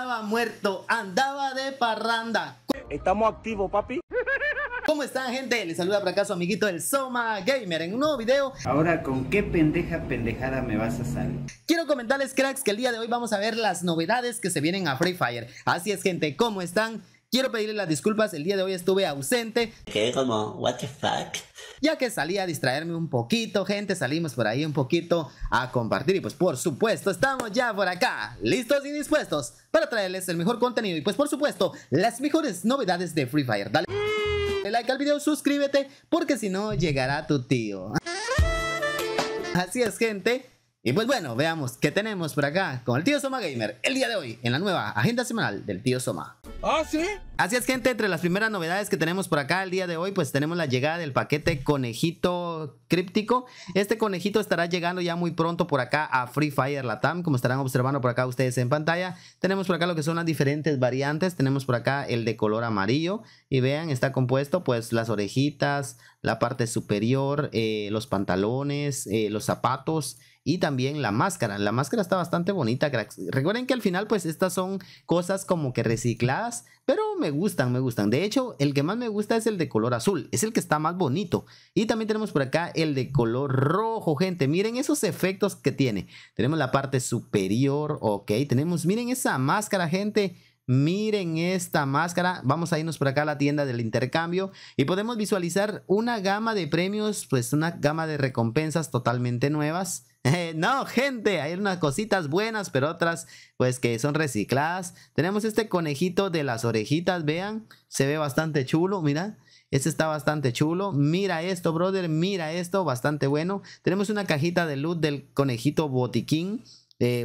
Estaba muerto, andaba de parranda. Estamos activos, papi. ¿Cómo están, gente? Les saluda por acá amiguito el Soma Gamer en un nuevo video. Ahora, ¿con qué pendeja pendejada me vas a salir? Quiero comentarles, cracks, que el día de hoy vamos a ver las novedades que se vienen a Free Fire. Así es, gente, ¿cómo están? Quiero pedirle las disculpas, el día de hoy estuve ausente. Quedé como, what the fuck. Ya que salí a distraerme un poquito, gente, salimos por ahí un poquito a compartir y pues por supuesto estamos ya por acá, listos y dispuestos para traerles el mejor contenido y pues por supuesto las mejores novedades de Free Fire. Dale like al video, suscríbete porque si no llegará tu tío. Así es gente. Y pues bueno, veamos qué tenemos por acá con el tío Soma Gamer el día de hoy en la nueva agenda semanal del tío Soma. Ah, sí? Así es, gente, entre las primeras novedades que tenemos por acá el día de hoy, pues tenemos la llegada del paquete conejito críptico. Este conejito estará llegando ya muy pronto por acá a Free Fire Latam, como estarán observando por acá ustedes en pantalla. Tenemos por acá lo que son las diferentes variantes. Tenemos por acá el de color amarillo y vean, está compuesto pues las orejitas, la parte superior, eh, los pantalones, eh, los zapatos y también la máscara. La máscara está bastante bonita, cracks. Recuerden que al final pues estas son cosas como que recicladas, pero me gustan, me gustan. De hecho, el que más me gusta es el de color azul, es el que está más bonito. Y también tenemos por acá el de color rojo, gente. Miren esos efectos que tiene. Tenemos la parte superior, ok. Tenemos, miren esa máscara, gente Miren esta máscara. Vamos a irnos por acá a la tienda del intercambio y podemos visualizar una gama de premios, pues una gama de recompensas totalmente nuevas. Eh, no, gente, hay unas cositas buenas, pero otras pues que son recicladas. Tenemos este conejito de las orejitas, vean, se ve bastante chulo, mira. Este está bastante chulo. Mira esto, brother, mira esto, bastante bueno. Tenemos una cajita de luz del conejito botiquín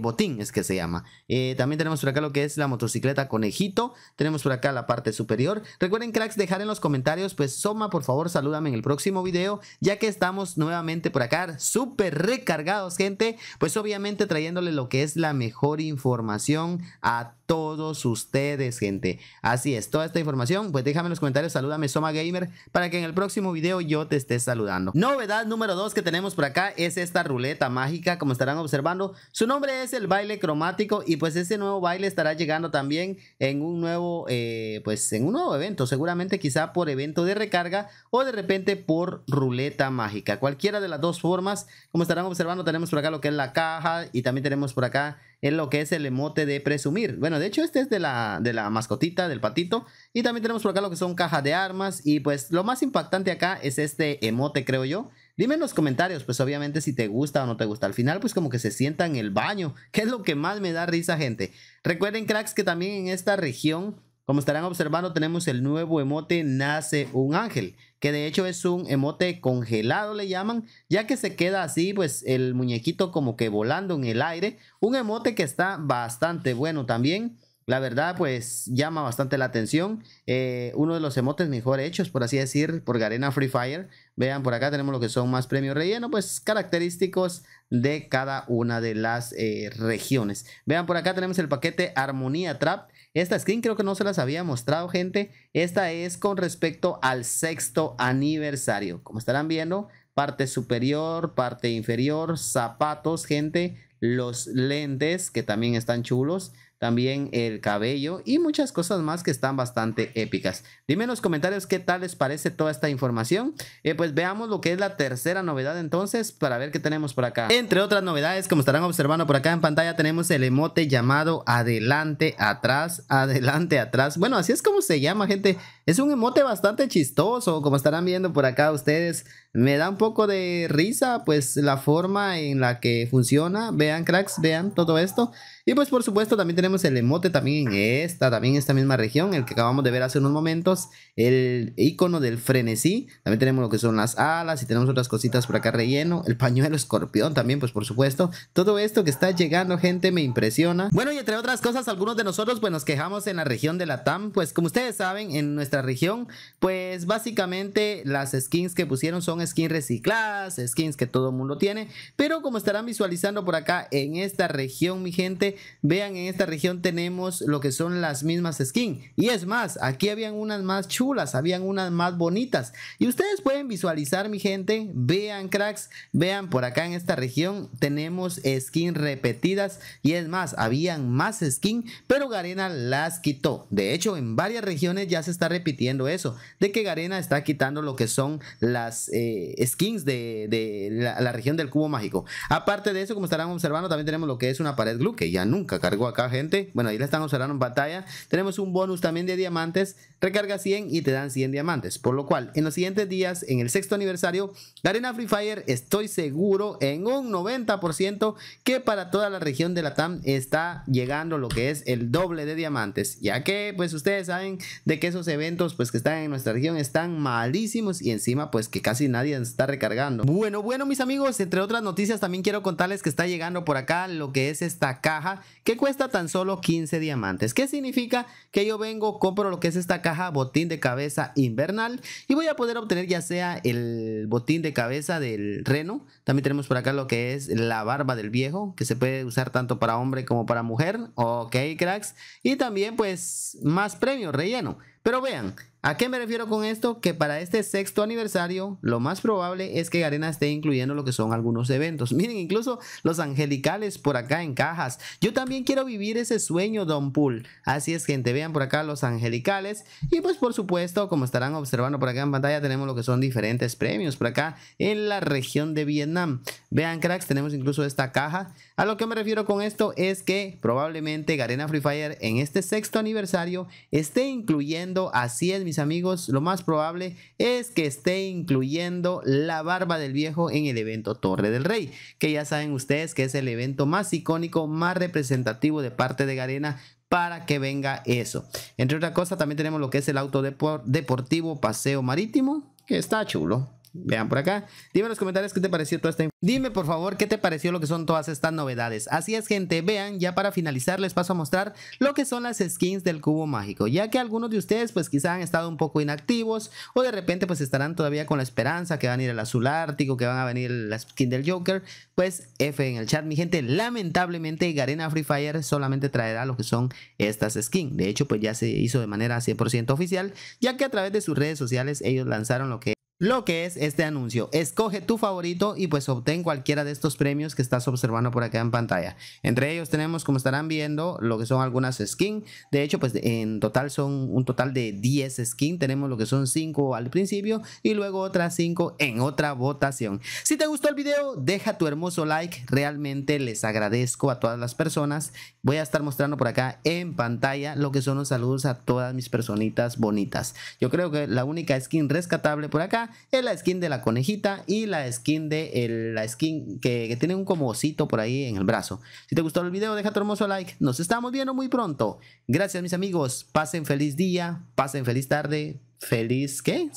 botín es que se llama. Eh, también tenemos por acá lo que es la motocicleta conejito. Tenemos por acá la parte superior. Recuerden, cracks, dejar en los comentarios, pues Soma, por favor, salúdame en el próximo video, ya que estamos nuevamente por acá súper recargados, gente. Pues obviamente trayéndole lo que es la mejor información a todos ustedes, gente. Así es, toda esta información, pues déjame en los comentarios, salúdame Soma Gamer, para que en el próximo video yo te esté saludando. Novedad número 2 que tenemos por acá es esta ruleta mágica, como estarán observando. Su nombre es el baile cromático y pues ese nuevo baile estará llegando también en un nuevo, eh, pues en un nuevo evento, seguramente quizá por evento de recarga o de repente por ruleta mágica. Cualquiera de las dos formas, como estarán observando, tenemos por acá lo que es la caja y también tenemos por acá en lo que es el emote de presumir. Bueno, de hecho este es de la, de la mascotita, del patito. Y también tenemos por acá lo que son cajas de armas y pues lo más impactante acá es este emote, creo yo Dime en los comentarios, pues obviamente si te gusta o no te gusta. Al final, pues como que se sienta en el baño, que es lo que más me da risa, gente. Recuerden, cracks, que también en esta región como estarán observando, tenemos el nuevo emote Nace un Ángel, que de hecho es un emote congelado, le llaman, ya que se queda así, pues el muñequito como que volando en el aire. Un emote que está bastante bueno también. La verdad, pues llama bastante la atención. Eh, uno de los emotes mejor hechos, por así decir, por Garena Free Fire. Vean, por acá tenemos lo que son más premios relleno, pues característicos de cada una de las eh, regiones. Vean, por acá tenemos el paquete Armonía Trap. Esta skin creo que no se las había mostrado, gente. Esta es con respecto al sexto aniversario. Como estarán viendo, parte superior, parte inferior, zapatos, gente. Los lentes que también están chulos también el cabello y muchas cosas más que están bastante épicas. Dime en los comentarios qué tal les parece toda esta información. Eh, pues veamos lo que es la tercera novedad entonces para ver qué tenemos por acá. Entre otras novedades, como estarán observando por acá en pantalla, tenemos el emote llamado adelante, atrás, adelante, atrás. Bueno, así es como se llama, gente. Es un emote bastante chistoso, como estarán viendo por acá ustedes. Me da un poco de risa, pues la forma en la que funciona. Vean, cracks, vean todo esto. Y pues por supuesto también tenemos el emote también en esta, también en esta misma región, el que acabamos de ver hace unos momentos. El icono del frenesí. También tenemos lo que son las alas y tenemos otras cositas por acá relleno. El pañuelo escorpión también, pues por supuesto. Todo esto que está llegando, gente, me impresiona. Bueno, y entre otras cosas, algunos de nosotros pues nos quejamos en la región de la TAM. Pues como ustedes saben, en nuestra región, pues básicamente las skins que pusieron son skins recicladas, skins que todo el mundo tiene, pero como estarán visualizando por acá en esta región, mi gente, vean en esta región tenemos lo que son las mismas skins. Y es más, aquí habían unas más chulas, habían unas más bonitas. Y ustedes pueden visualizar, mi gente, vean cracks, vean por acá en esta región tenemos skins repetidas y es más, habían más skins, pero Garena las quitó. De hecho, en varias regiones ya se está repitiendo eso, de que Garena está quitando lo que son las eh, skins de, la, región del cubo mágico. Aparte de eso, como estarán observando, también tenemos lo que es una pared glue, que ya nunca cargó acá, gente. Bueno, ahí la están observando en batalla. Tenemos un bonus también de diamantes, recarga 100 y te dan 100 diamantes. Por lo cual, en los siguientes días, en el sexto aniversario, Garena Free Fire, estoy seguro, en un 90%, que para toda la región de la TAM está llegando lo que es el doble de diamantes, ya que, pues ustedes saben de que eso se vende pues que están en nuestra región están malísimos y encima pues que casi nadie está recargando. Bueno, bueno mis amigos, entre otras noticias también quiero contarles que está llegando por acá lo que es esta caja que cuesta tan solo 15 diamantes. ¿Qué significa? Que yo vengo, compro lo que es esta caja botín de cabeza invernal y voy a poder obtener ya sea el botín de cabeza del reno. También tenemos por acá lo que es la barba del viejo que se puede usar tanto para hombre como para mujer. Ok cracks. Y también pues más premio relleno. Pero vean, ¿A qué me refiero con esto? Que para este sexto aniversario lo más probable es que Garena esté incluyendo lo que son algunos eventos. Miren, incluso los angelicales por acá en cajas. Yo también quiero vivir ese sueño, Don Pool. Así es, gente, vean por acá los angelicales. Y pues por supuesto, como estarán observando por acá en pantalla, tenemos lo que son diferentes premios por acá en la región de Vietnam. Vean, cracks, tenemos incluso esta caja. A lo que me refiero con esto es que probablemente Garena Free Fire en este sexto aniversario esté incluyendo así el 100 amigos, lo más probable es que esté incluyendo la barba del viejo en el evento Torre del Rey, que ya saben ustedes que es el evento más icónico, más representativo de parte de Garena para que venga eso. Entre otras cosa, también tenemos lo que es el auto deportivo paseo marítimo, que está chulo. Vean por acá. Dime en los comentarios qué te pareció toda esta... Dime por favor qué te pareció lo que son todas estas novedades. Así es gente, vean, ya para finalizar les paso a mostrar lo que son las skins del cubo mágico. Ya que algunos de ustedes pues quizás han estado un poco inactivos o de repente pues estarán todavía con la esperanza que van a ir el azul ártico, que van a venir la skin del Joker. Pues F en el chat mi gente, lamentablemente Garena Free Fire solamente traerá lo que son estas skins. De hecho pues ya se hizo de manera 100% oficial ya que a través de sus redes sociales ellos lanzaron lo que lo que es este anuncio. Escoge tu favorito y pues obtén cualquiera de estos premios que estás observando por acá en pantalla. Entre ellos tenemos, como estarán viendo, lo que son algunas skins. De hecho, pues en total son un total de 10 skins. Tenemos lo que son 5 al principio y luego otras 5 en otra votación. Si te gustó el video, deja tu hermoso like. Realmente les agradezco a todas las personas. Voy a estar mostrando por acá en pantalla lo que son los saludos a todas mis personitas bonitas. Yo creo que la única skin rescatable por acá es la skin de la conejita y la skin de la skin que, que, tiene un como por ahí en el brazo. Si te gustó el video, deja tu hermoso like. Nos estamos viendo muy pronto. Gracias, mis amigos. Pasen feliz día, pasen feliz tarde, feliz, ¿qué?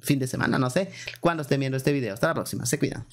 Fin de semana, no sé. Cuando estén viendo este video. Hasta la próxima. Se cuidan.